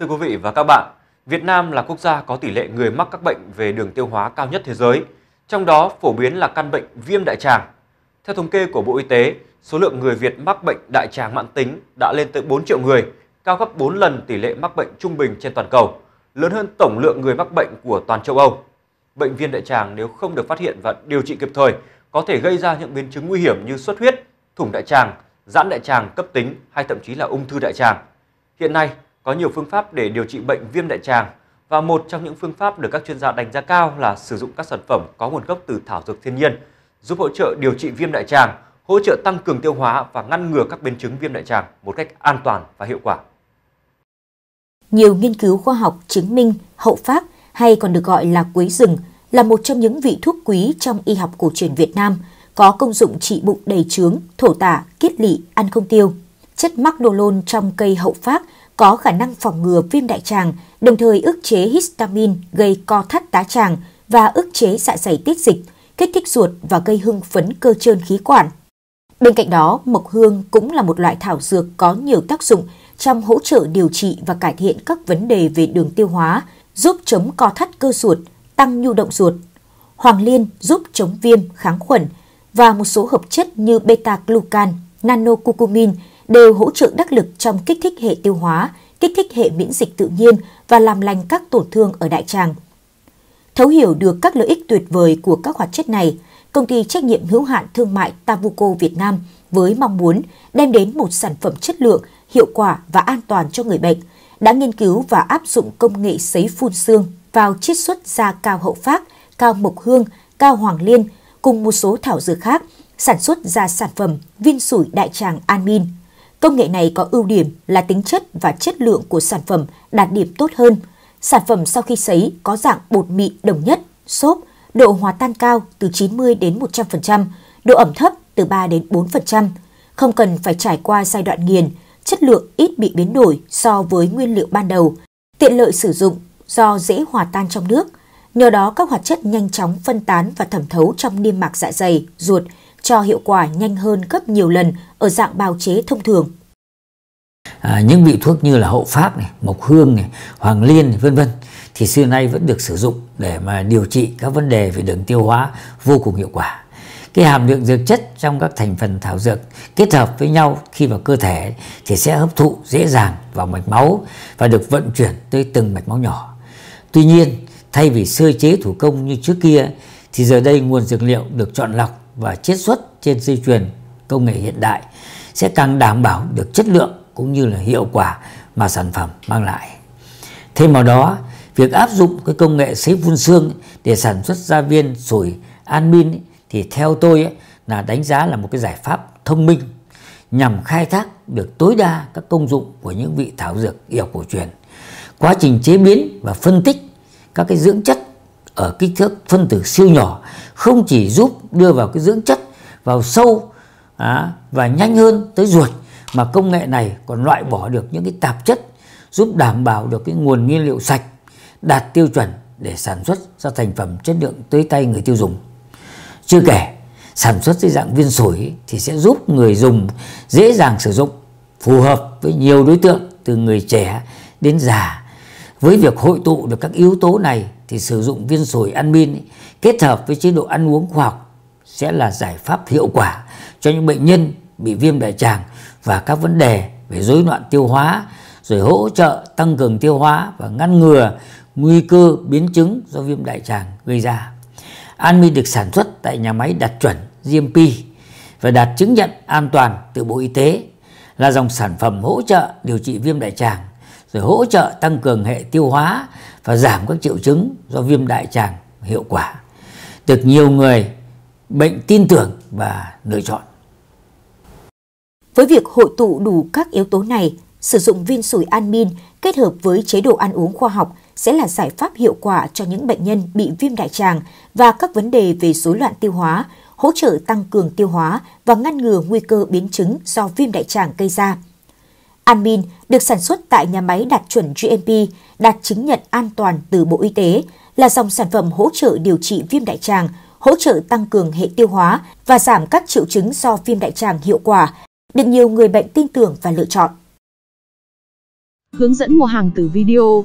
Thưa quý vị và các bạn, Việt Nam là quốc gia có tỷ lệ người mắc các bệnh về đường tiêu hóa cao nhất thế giới, trong đó phổ biến là căn bệnh viêm đại tràng. Theo thống kê của Bộ Y tế, số lượng người Việt mắc bệnh đại tràng mãn tính đã lên tới 4 triệu người, cao gấp 4 lần tỷ lệ mắc bệnh trung bình trên toàn cầu, lớn hơn tổng lượng người mắc bệnh của toàn châu Âu. Bệnh viêm đại tràng nếu không được phát hiện và điều trị kịp thời có thể gây ra những biến chứng nguy hiểm như xuất huyết, thủng đại tràng, giãn đại tràng cấp tính hay thậm chí là ung thư đại tràng. Hiện nay, có nhiều phương pháp để điều trị bệnh viêm đại tràng và một trong những phương pháp được các chuyên gia đánh giá cao là sử dụng các sản phẩm có nguồn gốc từ thảo dược thiên nhiên, giúp hỗ trợ điều trị viêm đại tràng, hỗ trợ tăng cường tiêu hóa và ngăn ngừa các biến chứng viêm đại tràng một cách an toàn và hiệu quả. Nhiều nghiên cứu khoa học chứng minh hậu phát hay còn được gọi là quế rừng là một trong những vị thuốc quý trong y học cổ truyền Việt Nam, có công dụng trị bụng đầy trướng, thổ tả, kiết lỵ, ăn không tiêu. Chất mắc đô lôn trong cây hậu phát có khả năng phòng ngừa viêm đại tràng, đồng thời ức chế histamine gây co thắt tá tràng và ức chế dạ dày tiết dịch, kích thích ruột và gây hưng phấn cơ trơn khí quản. Bên cạnh đó, mộc hương cũng là một loại thảo dược có nhiều tác dụng trong hỗ trợ điều trị và cải thiện các vấn đề về đường tiêu hóa, giúp chống co thắt cơ ruột, tăng nhu động ruột. Hoàng liên giúp chống viêm, kháng khuẩn và một số hợp chất như beta-glucan, nanocucumin đều hỗ trợ đắc lực trong kích thích hệ tiêu hóa, kích thích hệ miễn dịch tự nhiên và làm lành các tổn thương ở đại tràng. Thấu hiểu được các lợi ích tuyệt vời của các hoạt chất này, công ty trách nhiệm hữu hạn thương mại Tavuco Việt Nam với mong muốn đem đến một sản phẩm chất lượng, hiệu quả và an toàn cho người bệnh, đã nghiên cứu và áp dụng công nghệ sấy phun xương vào chiết xuất ra cao hậu phát, cao mộc hương, cao hoàng liên cùng một số thảo dược khác, sản xuất ra sản phẩm viên sủi đại tràng Anmin Công nghệ này có ưu điểm là tính chất và chất lượng của sản phẩm đạt điểm tốt hơn. Sản phẩm sau khi sấy có dạng bột mịn đồng nhất, xốp, độ hòa tan cao từ 90 đến 100%, độ ẩm thấp từ 3 đến 4%, không cần phải trải qua giai đoạn nghiền, chất lượng ít bị biến đổi so với nguyên liệu ban đầu, tiện lợi sử dụng do dễ hòa tan trong nước. Nhờ đó các hoạt chất nhanh chóng phân tán và thẩm thấu trong niêm mạc dạ dày, ruột, cho hiệu quả nhanh hơn gấp nhiều lần ở dạng bào chế thông thường. À, những vị thuốc như là hậu pháp này, mộc hương này, hoàng liên vân vân thì xưa nay vẫn được sử dụng để mà điều trị các vấn đề về đường tiêu hóa vô cùng hiệu quả. Cái hàm lượng dược chất trong các thành phần thảo dược kết hợp với nhau khi vào cơ thể thì sẽ hấp thụ dễ dàng vào mạch máu và được vận chuyển tới từng mạch máu nhỏ. Tuy nhiên, thay vì sơ chế thủ công như trước kia thì giờ đây nguồn dược liệu được chọn lọc và chiết xuất trên dây chuyền công nghệ hiện đại sẽ càng đảm bảo được chất lượng cũng như là hiệu quả mà sản phẩm mang lại. Thêm vào đó, việc áp dụng cái công nghệ sấy phun xương để sản xuất ra viên sủi anmin thì theo tôi là đánh giá là một cái giải pháp thông minh nhằm khai thác được tối đa các công dụng của những vị thảo dược y học cổ truyền. Quá trình chế biến và phân tích các cái dưỡng chất ở kích thước phân tử siêu nhỏ không chỉ giúp đưa vào cái dưỡng chất vào sâu à, và nhanh hơn tới ruột mà công nghệ này còn loại bỏ được những cái tạp chất giúp đảm bảo được cái nguồn nguyên liệu sạch đạt tiêu chuẩn để sản xuất ra thành phẩm chất lượng tới tay người tiêu dùng. Chưa kể, sản xuất dưới dạng viên sủi thì sẽ giúp người dùng dễ dàng sử dụng, phù hợp với nhiều đối tượng từ người trẻ đến già. Với việc hội tụ được các yếu tố này thì sử dụng viên sồi ăn min kết hợp với chế độ ăn uống khoa học sẽ là giải pháp hiệu quả cho những bệnh nhân bị viêm đại tràng và các vấn đề về rối loạn tiêu hóa rồi hỗ trợ tăng cường tiêu hóa và ngăn ngừa nguy cơ biến chứng do viêm đại tràng gây ra. Anmin được sản xuất tại nhà máy đạt chuẩn GMP và đạt chứng nhận an toàn từ Bộ Y tế là dòng sản phẩm hỗ trợ điều trị viêm đại tràng rồi hỗ trợ tăng cường hệ tiêu hóa và giảm các triệu chứng do viêm đại tràng hiệu quả được nhiều người bệnh tin tưởng và lựa chọn. Với việc hội tụ đủ các yếu tố này, sử dụng viên sủi an kết hợp với chế độ ăn uống khoa học sẽ là giải pháp hiệu quả cho những bệnh nhân bị viêm đại tràng và các vấn đề về rối loạn tiêu hóa, hỗ trợ tăng cường tiêu hóa và ngăn ngừa nguy cơ biến chứng do viêm đại tràng gây ra. Amin được sản xuất tại nhà máy đạt chuẩn GMP, đạt chứng nhận an toàn từ Bộ Y tế, là dòng sản phẩm hỗ trợ điều trị viêm đại tràng, hỗ trợ tăng cường hệ tiêu hóa và giảm các triệu chứng do viêm đại tràng hiệu quả, được nhiều người bệnh tin tưởng và lựa chọn. Hướng dẫn mua hàng từ video